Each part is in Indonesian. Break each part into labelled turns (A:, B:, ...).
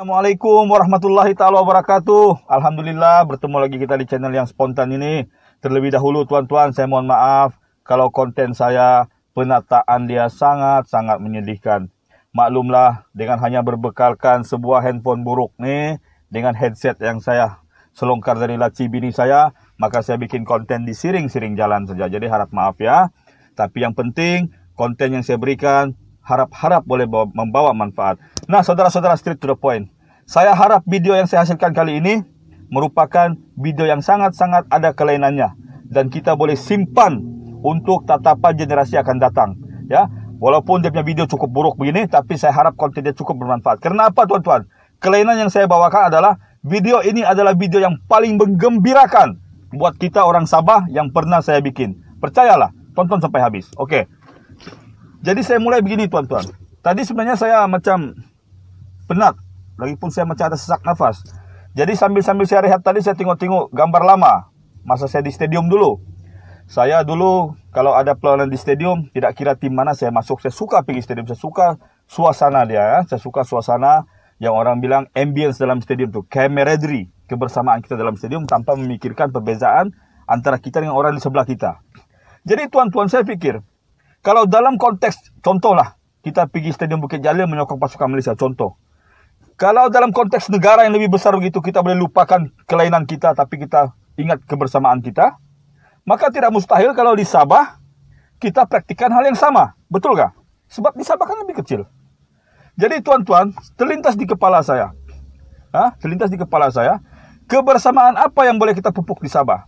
A: Assalamualaikum warahmatullahi taala wabarakatuh. Alhamdulillah bertemu lagi kita di channel yang spontan ini. Terlebih dahulu tuan-tuan saya mohon maaf kalau konten saya penataan dia sangat-sangat menyedihkan. Maklumlah dengan hanya berbekalkan sebuah handphone buruk nih dengan headset yang saya selongkar dari laci bini saya, maka saya bikin konten di siring-siring jalan saja. Jadi harap maaf ya. Tapi yang penting konten yang saya berikan harap-harap boleh membawa manfaat. Nah, saudara-saudara straight to the point. Saya harap video yang saya hasilkan kali ini merupakan video yang sangat-sangat ada kelainannya dan kita boleh simpan untuk tatapan generasi akan datang, ya. Walaupun dia punya video cukup buruk begini, tapi saya harap kontennya cukup bermanfaat. Karena apa, tuan-tuan? Kelainan yang saya bawakan adalah video ini adalah video yang paling menggembirakan buat kita orang Sabah yang pernah saya bikin. Percayalah, tonton sampai habis. Oke. Okay. Jadi saya mulai begini tuan-tuan. Tadi sebenarnya saya macam penat. Lagipun saya macam ada sesak nafas. Jadi sambil-sambil saya rehat tadi saya tengok-tengok gambar lama. Masa saya di stadium dulu. Saya dulu kalau ada pelawanan di stadium tidak kira tim mana saya masuk saya suka pergi stadium saya suka suasana dia ya. saya suka suasana yang orang bilang ambience dalam stadium itu camaraderie kebersamaan kita dalam stadium tanpa memikirkan perbezaan antara kita dengan orang di sebelah kita. Jadi tuan-tuan saya pikir. Kalau dalam konteks contohlah kita pergi Stadium Bukit Jalil menyokong pasukan Malaysia contoh. Kalau dalam konteks negara yang lebih besar begitu kita boleh lupakan kelainan kita tapi kita ingat kebersamaan kita, maka tidak mustahil kalau di Sabah kita praktikkan hal yang sama. Betul gak? Sebab di Sabah kan lebih kecil. Jadi tuan-tuan, terlintas di kepala saya. Hah? Terlintas di kepala saya, kebersamaan apa yang boleh kita pupuk di Sabah?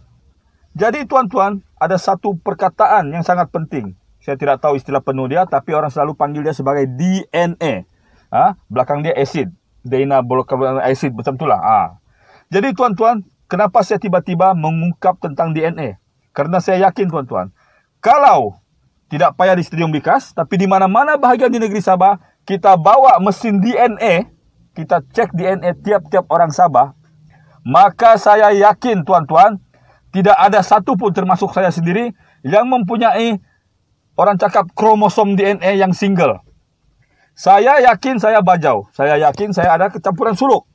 A: Jadi tuan-tuan, ada satu perkataan yang sangat penting. Saya tidak tahu istilah penuh dia, tapi orang selalu panggil dia sebagai DNA. Ah, belakang dia acid. Dana belakang acid, macam itulah. Ah. Jadi tuan-tuan, kenapa saya tiba-tiba mengungkap tentang DNA? Karena saya yakin tuan-tuan, kalau tidak payah di Stadium Bikas, tapi di mana-mana bahagian di negeri Sabah, kita bawa mesin DNA, kita cek DNA tiap-tiap orang Sabah, maka saya yakin tuan-tuan, tidak ada satu pun termasuk saya sendiri yang mempunyai Orang cakap kromosom DNA yang single. Saya yakin saya bajau. Saya yakin saya ada kecampuran suluk.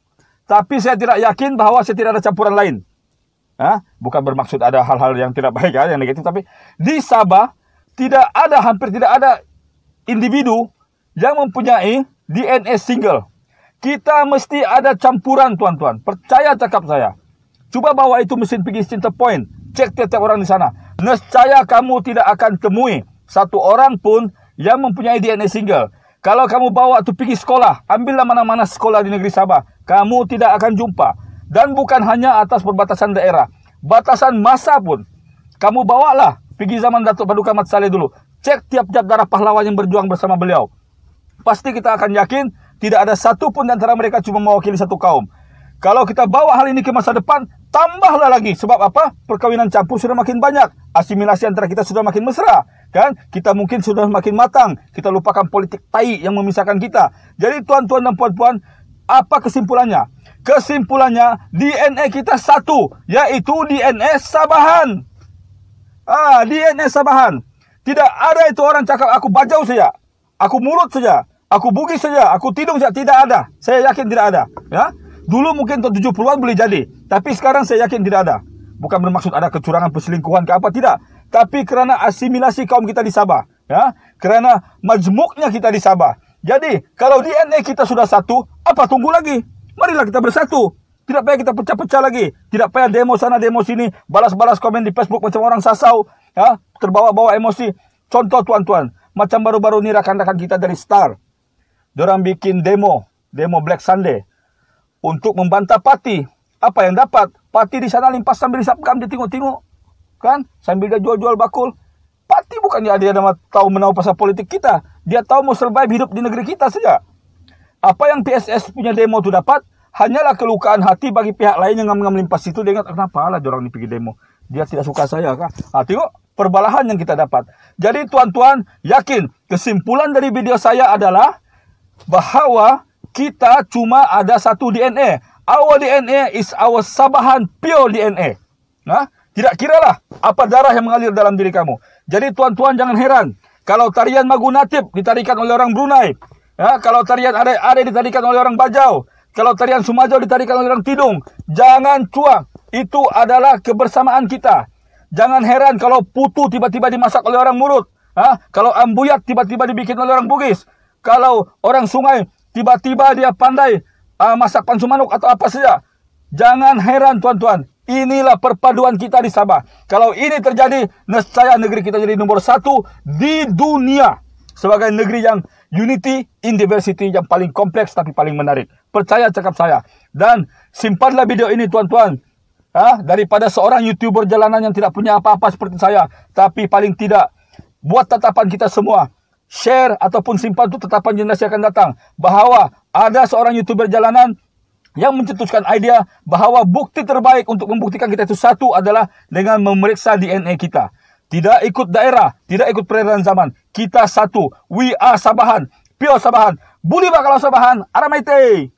A: Tapi saya tidak yakin bahwa saya tidak ada campuran lain. Hah? Bukan bermaksud ada hal-hal yang tidak baik, ya, yang negatif. Tapi di Sabah tidak ada, hampir tidak ada individu yang mempunyai DNA single. Kita mesti ada campuran tuan-tuan. Percaya cakap saya. Coba bawa itu mesin pergi center point. Cek tiap-tiap orang di sana. Nescaya kamu tidak akan temui satu orang pun yang mempunyai DNA single. Kalau kamu bawa tuh pergi sekolah, ambillah mana-mana sekolah di negeri Sabah. Kamu tidak akan jumpa. Dan bukan hanya atas perbatasan daerah. Batasan masa pun. Kamu bawalah. Pergi zaman Datuk Paduka Mat Saleh dulu. Cek tiap-tiap darah pahlawan yang berjuang bersama beliau. Pasti kita akan yakin tidak ada satu pun di antara mereka cuma mewakili satu kaum. Kalau kita bawa hal ini ke masa depan, tambahlah lagi. Sebab apa? Perkawinan campur sudah makin banyak. Asimilasi antara kita sudah makin mesra kan kita mungkin sudah makin matang kita lupakan politik tai yang memisahkan kita jadi tuan-tuan dan puan-puan apa kesimpulannya kesimpulannya DNA kita satu yaitu DNA Sabahan ah DNA Sabahan tidak ada itu orang cakap aku bajau saja aku mulut saja aku bugis saja aku tidung saja tidak ada saya yakin tidak ada ya dulu mungkin tahun 70-an boleh jadi tapi sekarang saya yakin tidak ada bukan bermaksud ada kecurangan perselingkuhan ke apa tidak tapi kerana asimilasi kaum kita di Sabah, ya, kerana majmuknya kita di Sabah. Jadi, kalau DNA kita sudah satu, apa tunggu lagi? Marilah kita bersatu. Tidak payah kita pecah-pecah lagi. Tidak payah demo sana, demo sini. Balas-balas komen di Facebook macam orang sasau. Ya, terbawa-bawa emosi. Contoh tuan-tuan. Macam baru-baru ini rakan-rakan kita dari Star. Diorang bikin demo. Demo Black Sunday. Untuk membantah Pati. Apa yang dapat? Pati di sana limpas sambil disapkan. Dia tengok-tengok kan sambil dia jual-jual bakul pati bukan dia nama tahu menahu pasal politik kita dia tahu mau survive hidup di negeri kita saja apa yang PSS punya demo itu dapat hanyalah kelukaan hati bagi pihak lain yang melimpas itu dia ingat kenapa lah orang ini pergi demo dia tidak suka saya kan? ah, tengok perbalahan yang kita dapat jadi tuan-tuan yakin kesimpulan dari video saya adalah bahwa kita cuma ada satu DNA our DNA is our Sabahan pure DNA nah tidak kiralah apa darah yang mengalir dalam diri kamu. Jadi tuan-tuan jangan heran. Kalau tarian magunatip ditarikan oleh orang Brunei. Ya, kalau tarian ada ada ditarikan oleh orang Bajau. Kalau tarian Sumajo ditarikan oleh orang Tidung. Jangan cuak. Itu adalah kebersamaan kita. Jangan heran kalau putu tiba-tiba dimasak oleh orang Murut. Ya, kalau ambuyat tiba-tiba dibikin oleh orang Bugis. Kalau orang sungai tiba-tiba dia pandai uh, masak pansumanuk atau apa saja. Jangan heran tuan-tuan. Inilah perpaduan kita di Sabah. Kalau ini terjadi, nescaya negeri kita jadi nomor satu di dunia. Sebagai negeri yang unity in diversity yang paling kompleks tapi paling menarik. Percaya cakap saya. Dan simpanlah video ini tuan-tuan. daripada seorang youtuber jalanan yang tidak punya apa-apa seperti saya. Tapi paling tidak, buat tatapan kita semua. Share ataupun simpan itu tatapan generasi akan datang. Bahawa ada seorang youtuber jalanan yang mencetuskan idea bahawa bukti terbaik untuk membuktikan kita itu satu adalah dengan memeriksa DNA kita. Tidak ikut daerah, tidak ikut peredaran zaman. Kita satu. We are Sabahan. Pio Sabahan. Buli bakal Sabahan. Aramaitei.